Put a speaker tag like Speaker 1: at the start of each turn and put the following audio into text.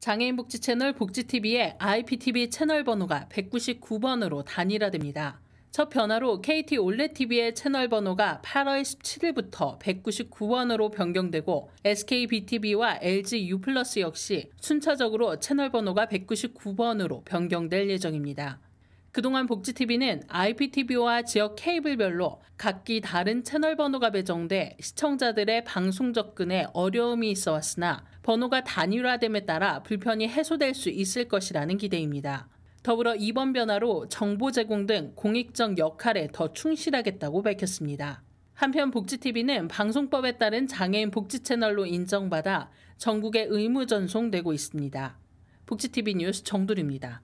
Speaker 1: 장애인 복지 채널 복지TV의 IPTV 채널 번호가 199번으로 단일화됩니다. 첫 변화로 KT 올레TV의 채널 번호가 8월 17일부터 199번으로 변경되고 SKBTV와 LG U+ 역시 순차적으로 채널 번호가 199번으로 변경될 예정입니다. 그동안 복지TV는 IPTV와 지역 케이블별로 각기 다른 채널 번호가 배정돼 시청자들의 방송 접근에 어려움이 있어 왔으나 번호가 단일화됨에 따라 불편이 해소될 수 있을 것이라는 기대입니다. 더불어 이번 변화로 정보 제공 등 공익적 역할에 더 충실하겠다고 밝혔습니다. 한편 복지TV는 방송법에 따른 장애인 복지 채널로 인정받아 전국에 의무 전송되고 있습니다. 복지TV 뉴스 정두리입니다.